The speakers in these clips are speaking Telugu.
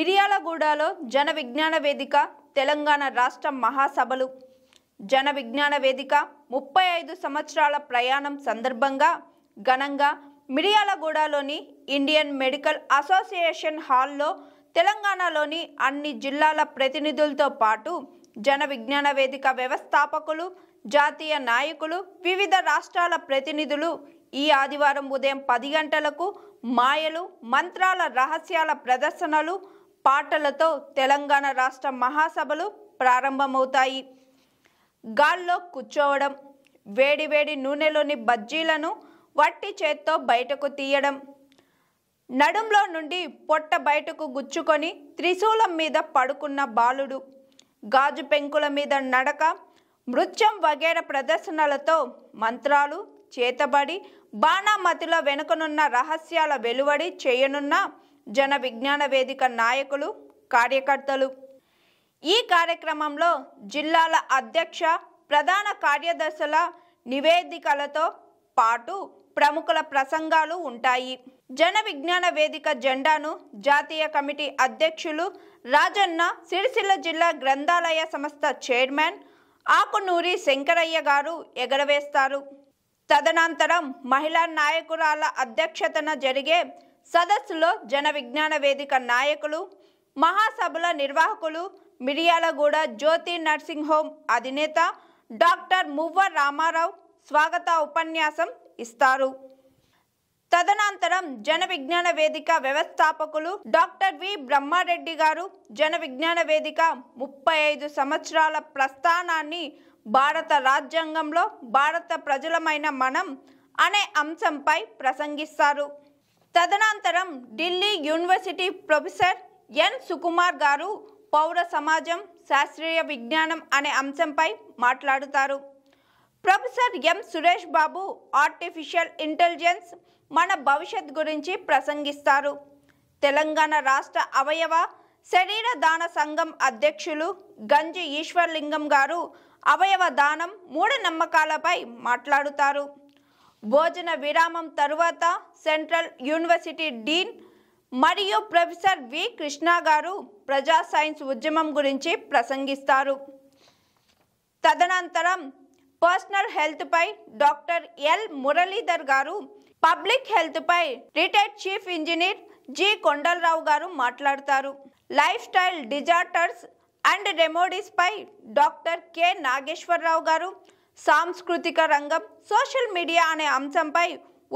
మిరియాలగూడలో జన విజ్ఞాన వేదిక తెలంగాణ రాష్ట్ర మహాసభలు జన విజ్ఞాన వేదిక ముప్పై ఐదు సంవత్సరాల ప్రయాణం సందర్భంగా ఘనంగా మిరియాలగూడలోని ఇండియన్ మెడికల్ అసోసియేషన్ హాల్లో తెలంగాణలోని అన్ని జిల్లాల ప్రతినిధులతో పాటు జన విజ్ఞాన వేదిక వ్యవస్థాపకులు జాతీయ నాయకులు వివిధ రాష్ట్రాల ప్రతినిధులు ఈ ఆదివారం ఉదయం పది గంటలకు మాయలు మంత్రాల రహస్యాల ప్రదర్శనలు పాటలతో తెలంగాణ రాష్ట్ర మహాసభలు ప్రారంభమవుతాయి గాల్లో కూర్చోవడం వేడివేడి నూనెలోని బజ్జీలను వట్టి చేత్తో బయటకు తీయడం నడుంలో నుండి పొట్ట బయటకు గుచ్చుకొని త్రిశూలం మీద పడుకున్న బాలుడు గాజు పెంకుల మీద నడక మృత్యం వగేర ప్రదర్శనలతో మంత్రాలు చేతబడి బాణామతిలో వెనుకనున్న రహస్యాల వెలువడి చేయనున్న జన విజ్ఞాన వేదిక నాయకులు కార్యకర్తలు ఈ కార్యక్రమంలో జిల్లాల అధ్యక్ష ప్రధాన కార్యదర్శుల నివేదికలతో పాటు ప్రముఖుల ప్రసంగాలు ఉంటాయి జన విజ్ఞాన వేదిక జెండాను జాతీయ కమిటీ అధ్యక్షులు రాజన్న సిరిసిల్ల జిల్లా గ్రంథాలయ సంస్థ చైర్మన్ ఆకునూరి శంకరయ్య గారు ఎగరవేస్తారు తదనంతరం మహిళా నాయకురాల అధ్యక్షతన జరిగే సదస్సులో జన విజ్ఞాన వేదిక నాయకులు మహాసభల నిర్వాహకులు మిరియాలగూడ జ్యోతి నర్సింగ్ హోమ్ అధినేత డాక్టర్ మువ్వ రామారావు స్వాగత ఉపన్యాసం ఇస్తారు తదనంతరం జన విజ్ఞాన వేదిక వ్యవస్థాపకులు డాక్టర్ వి బ్రహ్మారెడ్డి గారు జన విజ్ఞాన వేదిక ముప్పై ఐదు సంవత్సరాల ప్రస్థానాన్ని భారత రాజ్యాంగంలో భారత ప్రజలమైన మనం అనే అంశంపై ప్రసంగిస్తారు తదనంతరం Delhi university professor N Sukumar garu పౌర సమాజం శాస్త్రీయ విజ్ఞానం అనే అంశంపై మాట్లాడుతారు professor M Suresh Babu artificial intelligence మన భవిష్యత్ గురించి ప్రసంగిస్తారు తెలంగాణ రాష్ట్ర అవయవ శరీర దాన సంఘం అధ్యక్షులు గంజి ఈశ్వర్లింగం గారు అవయవ దానం మూఢ నమ్మకాలపై మాట్లాడుతారు భోజన విరామం తరువాత సెంట్రల్ యూనివర్సిటీ డీన్ మరియు ప్రొఫెసర్ వి కృష్ణ గారు ప్రజా సైన్స్ ఉద్యమం గురించి ప్రసంగిస్తారు తదనంతరం పర్సనల్ హెల్త్పై doctor L Muralidhar garu public హెల్త్పై retired chief engineer G Kondalarao garu మాట్లాడతారు లైఫ్ స్టైల్ డిజార్టర్స్ అండ్ రెమోడీస్పై డాక్టర్ కె నాగేశ్వరరావు గారు సాంస్కృతిక రంగం సోషల్ మీడియా అనే అంశంపై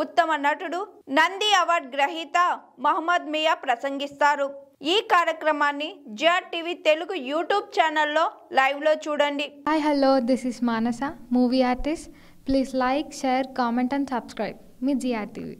ఉత్తమ నటుడు నంది అవార్డ్ గ్రహీత మహమ్మద్ మియా ప్రసంగిస్తారు ఈ కార్యక్రమాన్ని జిఆర్టీవీ టీవీ తెలుగు యూట్యూబ్ ఛానల్లో లైవ్లో చూడండి hi hello this is Manasa movie artist please like share comment and subscribe మీ జిఆర్టీవీ టీవీ